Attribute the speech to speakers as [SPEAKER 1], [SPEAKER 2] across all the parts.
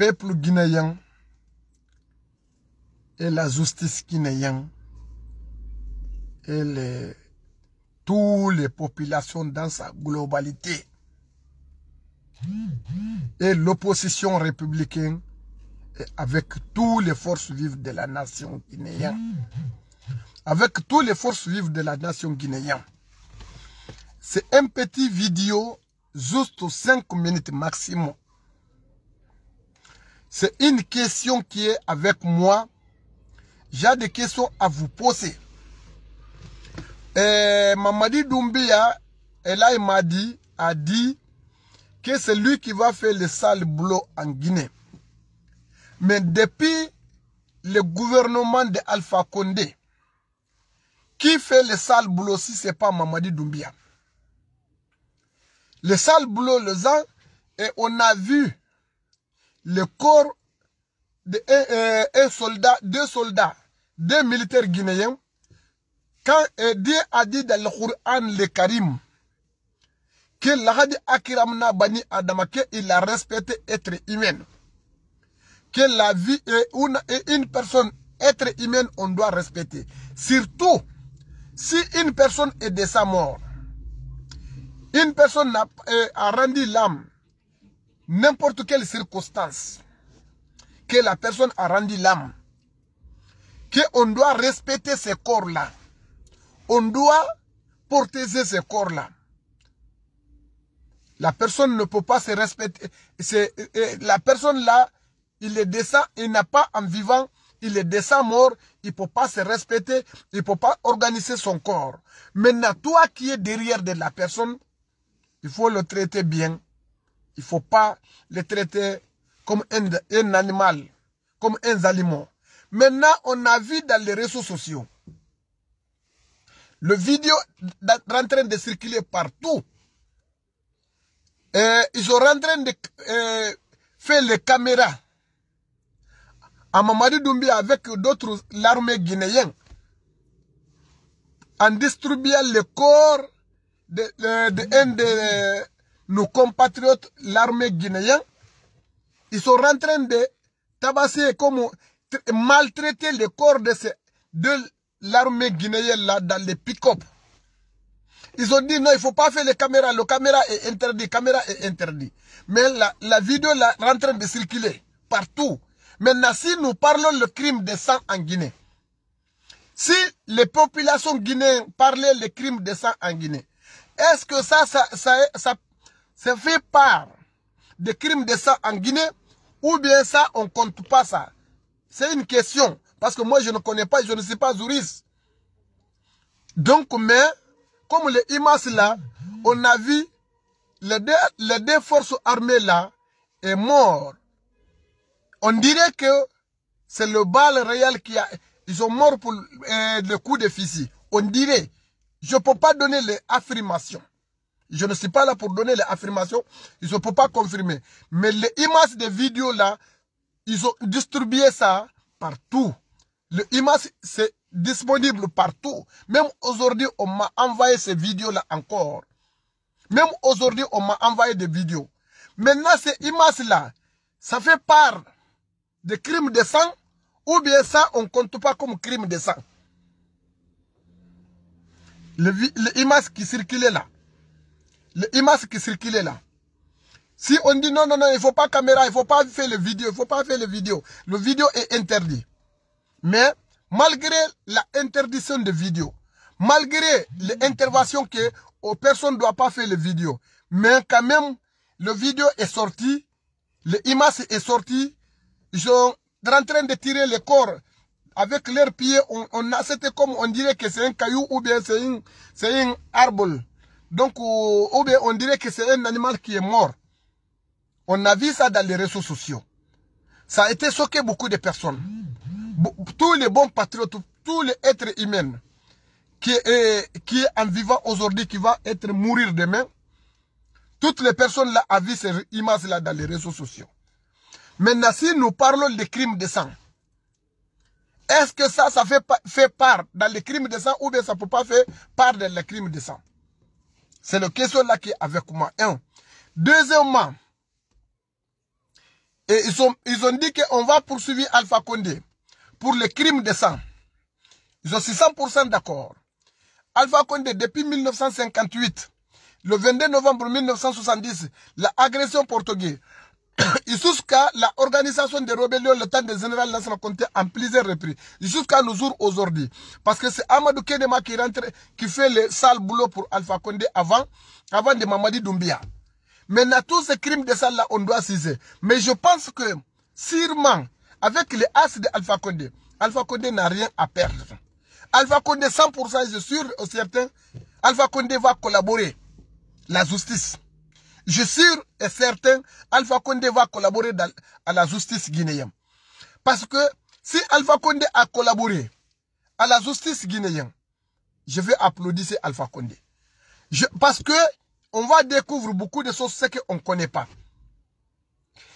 [SPEAKER 1] peuple guinéen et la justice guinéenne et les, toutes les populations dans sa globalité et l'opposition républicaine avec toutes les forces vives de la nation guinéenne. Avec toutes les forces vives de la nation guinéenne. C'est un petit vidéo, juste 5 minutes maximum. C'est une question qui est avec moi. J'ai des questions à vous poser. Mamadi Doumbia, elle a, dit, a dit que c'est lui qui va faire le sale boulot en Guinée. Mais depuis le gouvernement de Alpha Condé, qui fait le sale boulot si ce n'est pas Mamadi Doumbia Le sale boulot, le et on a vu le corps de euh, un soldat, deux soldats, deux militaires guinéens, quand Dieu a dit dans le Coran le Karim, que l'Ahadi Akiramna Bani qu'il a respecté être humain, que la vie est une, personne, être humain, on doit respecter. Surtout, si une personne est de sa mort, une personne euh, a rendu l'âme, n'importe quelle circonstance que la personne a rendu l'âme, qu'on doit respecter ce corps-là. On doit porter ce corps-là. La personne ne peut pas se respecter. Euh, euh, la personne-là, il est descend, il n'a pas en vivant, il est descend mort, il ne peut pas se respecter, il ne peut pas organiser son corps. Maintenant, toi qui es derrière de la personne, il faut le traiter bien, il ne faut pas les traiter comme un, animal, comme un aliment. Maintenant, on a vu dans les réseaux sociaux, le vidéo est en train de circuler partout. Et ils sont en train de euh, faire les caméras à Mamadi Doumbia avec d'autres, l'armée guinéenne, en distribuant le corps d'un de, euh, nos compatriotes, l'armée guinéenne, ils sont en train de tabasser comme maltraiter le corps de, de l'armée guinéenne là dans les pick-up. Ils ont dit non, il ne faut pas faire les caméras. Le caméra est interdit. caméra est interdit. Mais la, vidéo est en train de circuler partout. Maintenant, si nous parlons le crime de sang en Guinée, si les populations guinéennes parlaient le crime de sang en Guinée, est-ce que ça, ça, ça c'est fait par des crimes de sang en Guinée ou bien ça, on ne compte pas ça C'est une question. Parce que moi, je ne connais pas, je ne sais pas juriste. Donc, mais, comme les images là, on a vu les deux, forces armées là est mort. On dirait que c'est le bal réel qui a... Ils sont morts pour euh, le coup de fusil. On dirait. Je ne peux pas donner les affirmations. Je ne suis pas là pour donner les affirmations. Ils ne peuvent pas confirmer. Mais les images des vidéos là, ils ont distribué ça partout. Le image, c'est disponible partout. Même aujourd'hui, on m'a envoyé ces vidéos-là encore. Même aujourd'hui, on m'a envoyé des vidéos. Maintenant, ces images-là, ça fait part des crimes de sang ou bien ça, on ne compte pas comme crime de sang. Les, les images qui circulaient là, l'image qui circulait là. Si on dit non, non, non, il ne faut pas caméra, il ne faut pas faire le vidéo, il ne faut pas faire le vidéo. Le vidéo est interdit. Mais malgré la interdiction de vidéo, malgré l'intervention que aux personnes ne doit pas faire le vidéo, mais quand même, le vidéo est sorti, l'image est sorti ils sont en train de tirer le corps avec leurs pieds. On, a, c'était comme on dirait que c'est un caillou ou bien c'est un, un arbre. Donc, euh, ou bien on dirait que c'est un animal qui est mort. On a vu ça dans les réseaux sociaux. Ça a été choqué beaucoup de personnes. Tous les bons patriotes, tous les êtres humains qui est, euh, qui est en vivant aujourd'hui, qui va être mourir demain, toutes les personnes là ont vu ces images-là dans les réseaux sociaux. Maintenant, si nous parlons des crimes de sang, est-ce que ça, ça fait, fait part dans les crimes de sang ou bien ça ne peut pas faire part dans les crimes de sang c'est le question-là qui est avec moi. Un. Deuxièmement, et ils, ont, ils ont dit qu'on va poursuivre Alpha Condé pour les crimes de sang. Ils ont 600% d'accord. Alpha Condé, depuis 1958, le 22 novembre 1970, l'agression portugaise, jusqu'à l'organisation des rébellions, le temps des général Lassana Conté en plusieurs reprises, jusqu'à nos jours aujourd'hui. Parce que c'est Amadou Kedema qui rentre, qui fait le sale boulot pour Alpha Condé avant, avant de Mamadi Doumbia. Maintenant, tous ces crimes de sale là, on doit saisir Mais je pense que, sûrement, avec les as de Alpha Condé, Alpha Condé n'a rien à perdre. Alpha Condé, 100%, je suis sûr, certain, Alpha Condé va collaborer. La justice. Je suis sûr et certain, Alpha Condé va collaborer à la justice guinéenne. Parce que si Alpha Condé a collaboré à la justice guinéenne, je vais applaudir Alpha Condé. parce que on va découvrir beaucoup de choses qu'on ne connaît pas.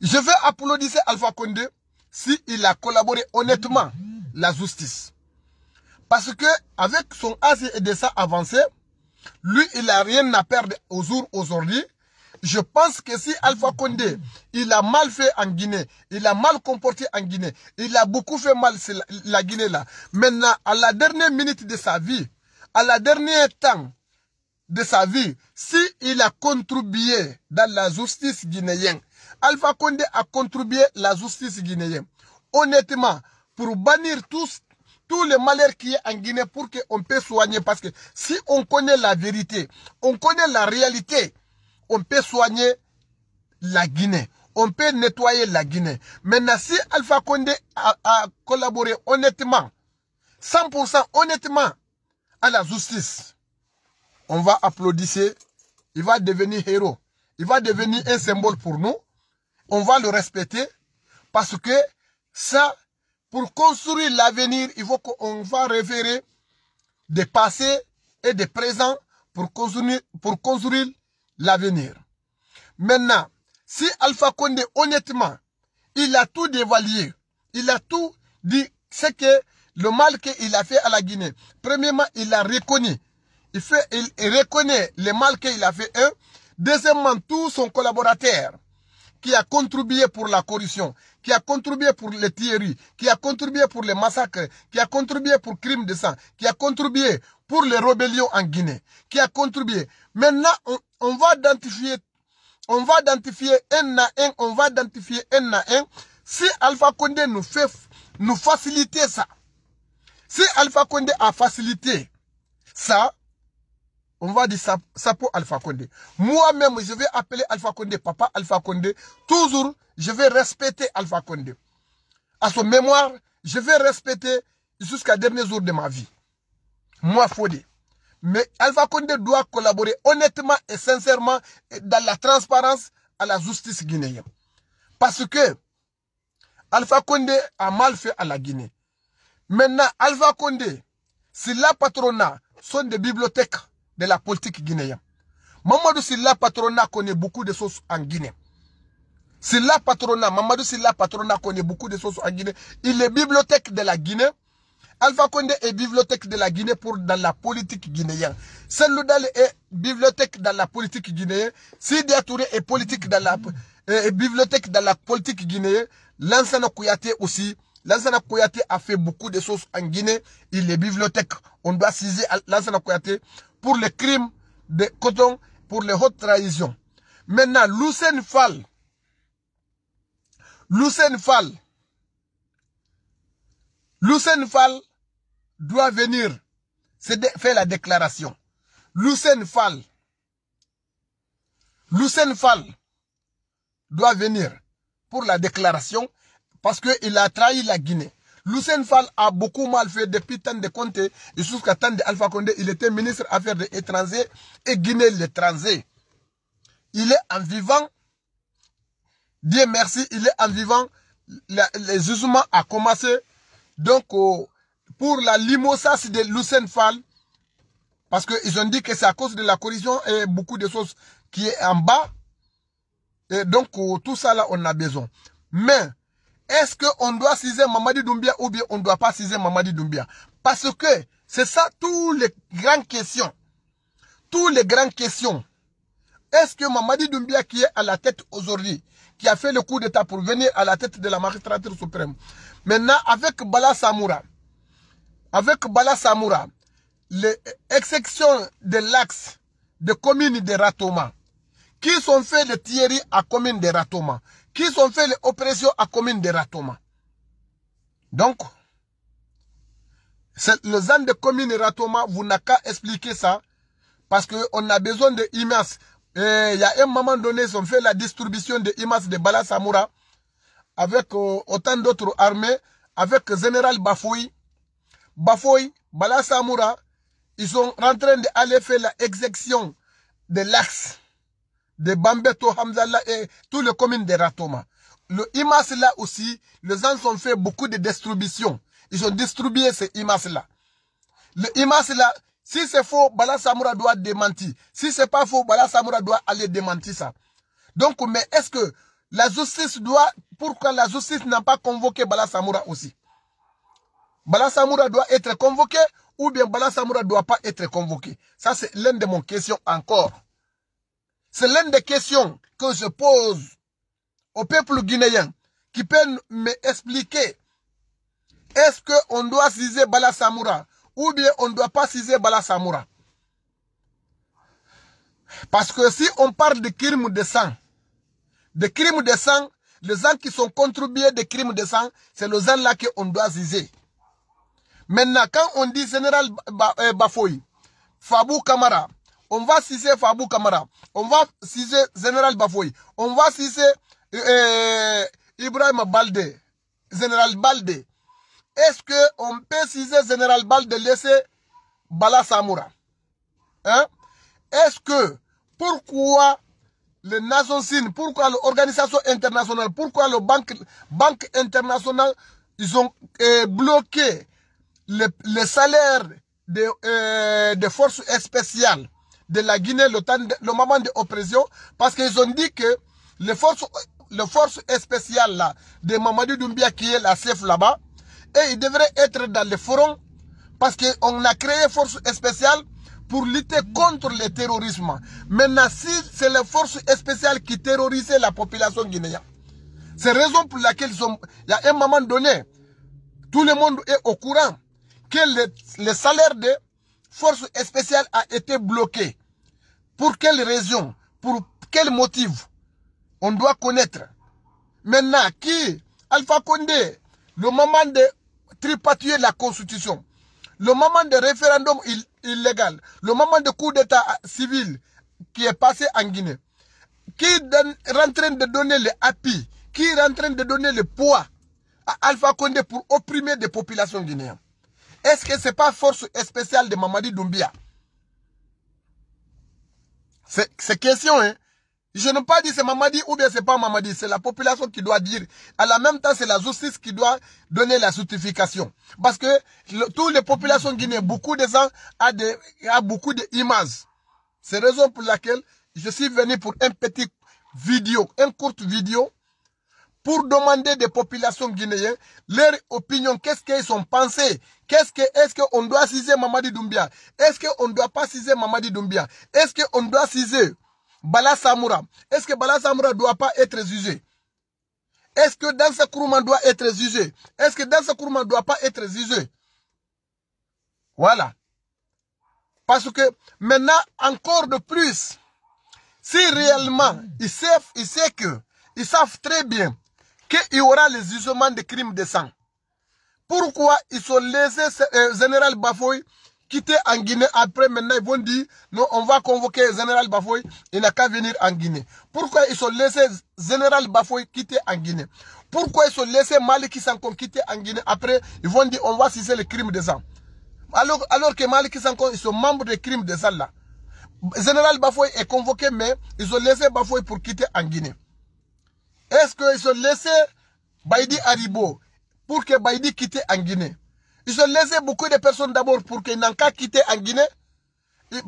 [SPEAKER 1] Je vais applaudir Alpha Condé s'il a collaboré honnêtement la justice. Parce que avec son âge et de ça avancé, lui, il n'a rien à perdre aux jours aujourd'hui. Je pense que si Alpha Condé, il a mal fait en Guinée, il a mal comporté en Guinée, il a beaucoup fait mal la, Guinée là. Maintenant, à la dernière minute de sa vie, à la dernière temps de sa vie, s'il il a contribué dans la justice guinéenne, Alpha Condé a contribué la justice guinéenne. Honnêtement, pour bannir tous Tous les malheurs qui est en Guinée pour qu'on puisse soigner. Parce que si on connaît la vérité, on connaît la réalité, on peut soigner la Guinée. On peut nettoyer la Guinée. Maintenant, si Alpha Condé a, collaboré honnêtement, 100% honnêtement à la justice, on va applaudir. Il va devenir héros. Il va devenir un symbole pour nous. On va le respecter parce que ça, pour construire l'avenir, il faut qu'on va révéler des passés et des présents pour pour construire l'avenir. Maintenant, si Alpha Condé, honnêtement, il a tout dévalué, il a tout dit, c'est que le mal qu'il a fait à la Guinée, premièrement, il a reconnu. Il, fait, il, reconnaît le mal qu'il a fait, un. Deuxièmement, tout son collaborateur qui a contribué pour la corruption, qui a contribué pour les tueries, qui a contribué pour les massacres, qui a contribué pour crimes de sang, qui a contribué pour les rébellions en Guinée, qui a contribué. Maintenant, on, va identifier, on va identifier un à un, on va identifier un à un. Si Alpha Condé nous fait, nous faciliter ça, si Alpha Condé a facilité ça, on va dire ça, pour Alpha Condé. Moi-même, je vais appeler Alpha Condé, papa Alpha Condé. Toujours, je vais respecter Alpha Condé. À son mémoire, je vais respecter jusqu'à dernier jour de ma vie. Moi, Fodé. Mais Alpha Condé doit collaborer honnêtement et sincèrement dans la transparence à la justice guinéenne. Parce que Alpha Condé a mal fait à la Guinée. Maintenant, Alpha Condé, si la patronat sont des bibliothèques, de la politique guinéenne. Mamadou Silla Patrona connaît beaucoup de choses en Guinée. Silla Patrona, Mamadou Silla Patrona connaît beaucoup de choses en Guinée. Il est bibliothèque de la Guinée. Alpha Condé est bibliothèque de la Guinée pour dans la politique guinéenne. Seloudal est bibliothèque dans la politique guinéenne. Sidi Touré est politique dans la bibliothèque dans la politique guinéenne. Lansana Kouyaté aussi Lansana Koyate a fait beaucoup de choses en Guinée. Il est bibliothèque. On doit saisir Lansana Koyate pour les crimes de coton, pour les hautes trahisons. Maintenant, Loussène Fall. Loussène Fall. Fall doit venir faire la déclaration. Loussène Fall. Fall doit venir pour la déclaration parce qu'il a trahi la Guinée. Lucien a beaucoup mal fait depuis tant de comptes et jusqu'à tant d'Alpha Condé. Il était ministre Affaires étrangères et Guinée l'étranger. Il est en vivant. Dieu merci, il est en vivant. Les jugement a commencé. Donc, euh, pour la limosace de Lucien parce parce qu'ils ont dit que c'est à cause de la corruption et beaucoup de choses qui est en bas. Et donc, euh, tout ça là, on a besoin. Mais, est-ce qu'on doit ciser Mamadi Doumbia ou bien on ne doit pas ciser Mamadi Doumbia Parce que c'est ça toutes les grandes questions. Toutes les grandes questions. Est-ce que Mamadi Doumbia qui est à la tête aujourd'hui, qui a fait le coup d'état pour venir à la tête de la magistrature suprême, maintenant avec Bala Samoura, avec Bala Samoura, l'exception de l'axe de commune de Ratoma, qui sont faits de Thierry à commune de Ratoma, qui ont fait l'oppression à commune de Ratoma. Donc, le ZAN de commune de Ratoma, vous n'avez qu'à expliquer ça, parce qu'on a besoin de IMAS. Il y a un moment donné, ils ont fait la distribution de IMAS de Bala Samoura, avec euh, autant d'autres armées, avec Général Bafoui. Bafoui, Bala Samoura, ils sont en train d'aller faire l'exécution de l'axe de Bambeto, Hamzala et tous les communes de Ratoma. Le IMAS là aussi, les gens ont fait beaucoup de distribution Ils ont distribué ce IMAS là. Le IMAS là, si c'est faux, Bala doit démentir. Si c'est pas faux, Bala doit aller démentir ça. Donc, mais est-ce que la justice doit, pourquoi la justice n'a pas convoqué Bala aussi Bala doit être convoqué ou bien Bala doit pas être convoqué Ça, c'est l'une de mes questions encore. C'est l'une des questions que je pose au peuple guinéen qui peut m'expliquer est-ce qu'on doit ciser Bala Samoura ou bien on ne doit pas ciser Bala Samoura Parce que si on parle de crimes de sang, de crimes de sang, les gens qui sont contribués des crimes de sang, c'est les gens-là qu'on doit ciser. Maintenant, quand on dit général euh, Bafoui, Fabou Kamara, on va ciser Fabou Kamara, on va ciser Général Bafoui, on va ciser euh, euh, Ibrahim Balde, Général Balde. Est-ce qu'on peut ciser Général Balde laisser Bala Samoura hein? Est-ce que, pourquoi les Nations Unies, pourquoi l'organisation internationale, pourquoi la banque, banque internationale, ils ont euh, bloqué les, les salaires des de forces spéciales de la Guinée le, temps le moment de l'oppression parce qu'ils ont dit que les forces, les forces spéciales là, de Mamadou Doumbia qui est la chef là-bas, et ils devraient être dans le forums parce qu'on a créé force spéciale pour lutter contre le terrorisme. Maintenant, si c'est les forces spéciales qui terrorisaient la population guinéenne, c'est raison pour laquelle il y a un moment donné, tout le monde est au courant que les le salaire de force spéciale a été bloquée. Pour quelles raisons Pour quels motifs On doit connaître. Maintenant, qui Alpha Condé, le moment de tripatuer la constitution, le moment de référendum illégal, le moment de coup d'état civil qui est passé en Guinée, qui est en train de donner le appui, qui est en train de donner le poids à Alpha Condé pour opprimer des populations guinéennes. Est-ce que ce n'est pas force spéciale de Mamadi Doumbia C'est question, hein. Je n'ai pas dit c'est Mamadi ou bien c'est pas Mamadi. C'est la population qui doit dire. À la même temps, c'est la justice qui doit donner la certification. Parce que toutes les populations guinéennes, beaucoup de gens a, a beaucoup d'images. C'est raison pour laquelle je suis venu pour un petit vidéo, une courte vidéo pour demander des populations guinéennes leur opinion, qu'est-ce qu'ils sont pensé Qu'est-ce que, est-ce qu'on doit ciser Mamadi Doumbia Est-ce qu'on ne doit pas ciser Mamadi Doumbia Est-ce qu'on doit ciser Bala Samoura Est-ce que Bala Samoura ne doit pas être jugé Est-ce que dans ce doit être jugé Est-ce que dans ce ne doit pas être jugé Voilà. Parce que maintenant, encore de plus, si réellement ils savent, ils savent que, ils savent très bien qu'il y aura les usements des crimes de sang. Pourquoi ils ont laissé le euh, général Bafoy, quitter en Guinée après maintenant ils vont dire non on va convoquer général Bafoy il n'a qu'à venir en Guinée pourquoi ils laissé le général Bafoy quitter en Guinée pourquoi ils ont laissé Maliki Sankon quitter en Guinée après ils vont dire on va cesser le crime de sang alors, alors que Maliki Sankon ils sont membres des crimes de sang là général Bafoy est convoqué mais ils ont laissé Bafoy pour quitter en Guinée est-ce qu'ils ont laissé Baïdi Haribo pour que Baïdi quitte en Guinée Ils ont laissé beaucoup de personnes d'abord pour qu'ils n'en qu'à quitter en Guinée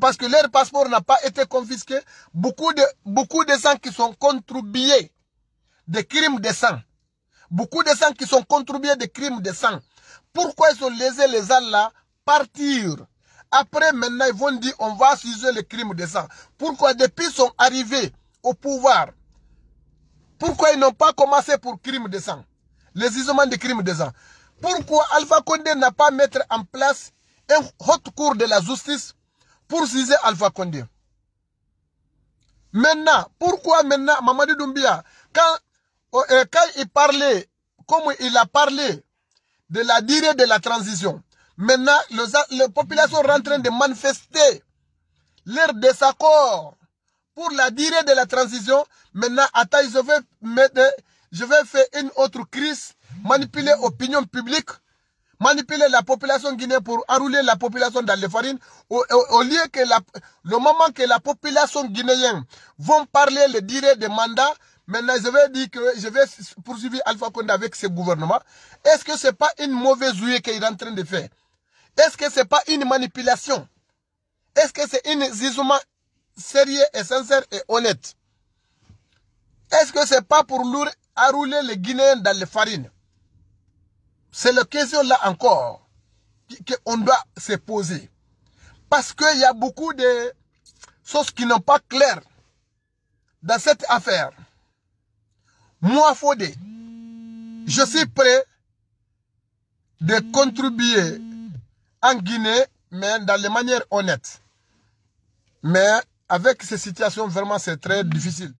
[SPEAKER 1] parce que leur passeport n'a pas été confisqué. Beaucoup de, beaucoup de gens qui sont contribués des crimes de sang. Beaucoup de gens qui sont contribués des crimes de sang. Pourquoi ils ont laissé les gens là partir Après, maintenant, ils vont dire on va s'user les crimes de sang. Pourquoi depuis qu'ils sont arrivés au pouvoir, pourquoi ils n'ont pas commencé pour crime de sang Les isolements de crime de sang. Pourquoi Alpha Condé n'a pas mis en place un haute cour de la justice pour juger Alpha Condé Maintenant, pourquoi maintenant Mamadi Doumbia, oh, euh, quand, il parlait, comme il a parlé de la durée de la transition, maintenant les, les populations sont en train de manifester leur désaccord pour la durée de la transition. Maintenant, attends, je vais, je vais faire une autre crise, manipuler l'opinion publique, manipuler la population guinéenne pour enrouler la population dans les farines. Au, lieu que le moment que la population guinéenne vont parler le durée de mandat, Maintenant, je vais dire que je vais poursuivre Alpha Condé avec ce gouvernement. Est-ce que ce n'est pas une mauvaise ouïe qu'il est en train de faire Est-ce que ce n'est pas une manipulation Est-ce que c'est une un sérieux et sincère et honnête. Est-ce que c'est pas pour nous à les Guinéens dans les farines C'est la question là encore qu'on doit se poser. Parce qu'il y a beaucoup de choses qui n'ont pas clair dans cette affaire. Moi, Faudé, je suis prêt de contribuer en Guinée, mais dans les manières honnêtes. Mais avec ces situations, vraiment, c'est très difficile.